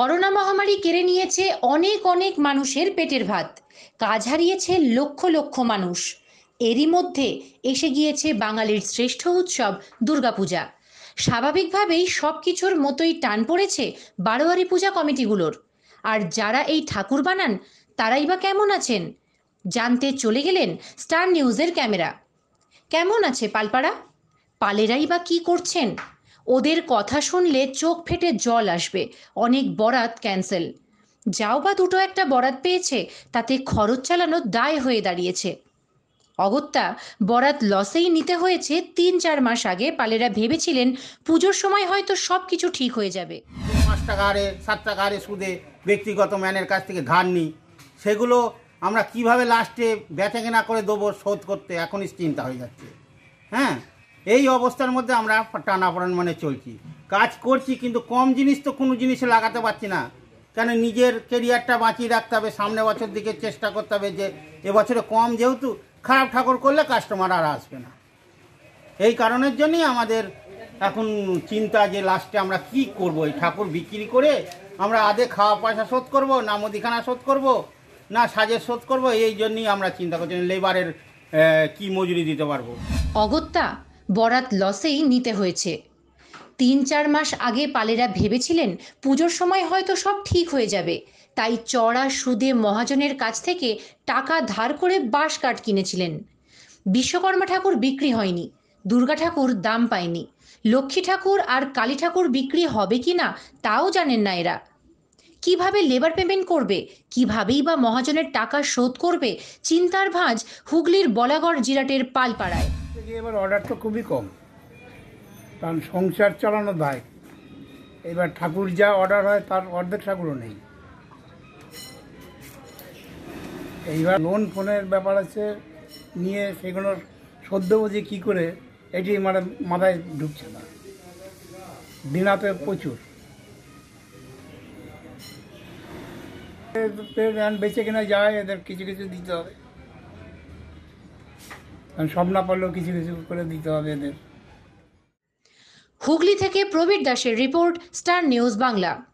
corona মহামারী কেড়ে নিয়েছে অনেক অনেক মানুষের পেটের ভাত কাজ হারিয়েছে লক্ষ লক্ষ মানুষ এরই মধ্যে এসে গিয়েছে বাঙালির শ্রেষ্ঠ উৎসব দুর্গাপূজা স্বাভাবিকভাবেই সব কিছুর মতোই টান পড়েছে বারোয়ারি পূজা কমিটিগুলোর আর যারা এই ঠাকুর বানান তারাই বা কেমন আছেন জানতে চলে গেলেন স্টার নিউজের ক্যামেরা কেমন আছে পালপাড়া পালেরাই বা কী করছেন ওদের কথা শুনলে চোখ ফেটে জল আসবে অনেক বরাত ক্যান্সেল যাও বা দুটো একটা বরাত পেয়েছে তাতে খরচ চালানো দায় হয়ে দাঁড়িয়েছে অগত্যা বরাত লসেই নিতে হয়েছে তিন চার মাস আগে পালেরা ভেবেছিলেন পুজোর সময় হয়তো সব কিছু ঠিক হয়ে যাবে পাঁচ টাকা আরে সাত টাকা আরে সুদে ব্যক্তিগত ম্যানের কাছ থেকে ধার নিই সেগুলো আমরা কিভাবে লাস্টে বেচা কেনা করে দেবো শোধ করতে এখনই চিন্তা হয়ে যাচ্ছে হ্যাঁ এই অবস্থার মধ্যে আমরা টানাপড়ান মানে চলছি কাজ করছি কিন্তু কম জিনিস তো কোনো জিনিসে লাগাতে পারছি না কেন নিজের কেরিয়ারটা বাঁচিয়ে রাখতে হবে সামনে বছর দিকে চেষ্টা করতে হবে যে এবছরে কম যেহেতু খারাপ ঠাকুর করলে কাস্টমার আর আসবে না এই কারণের জন্যই আমাদের এখন চিন্তা যে লাস্টে আমরা কি করব এই ঠাকুর বিক্রি করে আমরা আদে খাওয়া পয়সা শোধ করব না মুদিখানা শোধ করব না সাজের শোধ করব এই জন্যই আমরা চিন্তা করছি লেবারের কি মজুরি দিতে পারবো অগত্যা বরাত লসেই নিতে হয়েছে তিন চার মাস আগে পালেরা ভেবেছিলেন পুজোর সময় হয়তো সব ঠিক হয়ে যাবে তাই চড়া সুদে মহাজনের কাছ থেকে টাকা ধার করে বাঁশ কাঠ কিনেছিলেন বিশ্বকর্মা ঠাকুর বিক্রি হয়নি দুর্গা ঠাকুর দাম পায়নি লক্ষ্মী ঠাকুর আর কালী ঠাকুর বিক্রি হবে কি না তাও জানেন না এরা কিভাবে লেবার পেমেন্ট করবে কিভাবেই বা মহাজনের টাকা শোধ করবে চিন্তার ভাঁজ হুগলির বলাগড় জিরাটের পালপাড়ায় এবার অর্ডারটা খুবই কম কারণ সংসার চালানো দায় এবার ঠাকুর যা অর্ডার হয় তার অর্ধেক ঠাকুরও নেই এইবার লোন ফোনের ব্যাপার আছে নিয়ে সেগুলোর সদ্য বুঝি কী করে এটি মানে মাথায় ঢুকছে না বিনাতে প্রচুর ধান বেঁচে কেনা যায় এদের কিছু কিছু দিতে হবে সব না পারলেও কিছু কিছু করে দিতে হবে এদের হুগলি থেকে প্রবীর দাসের রিপোর্ট স্টার নিউজ বাংলা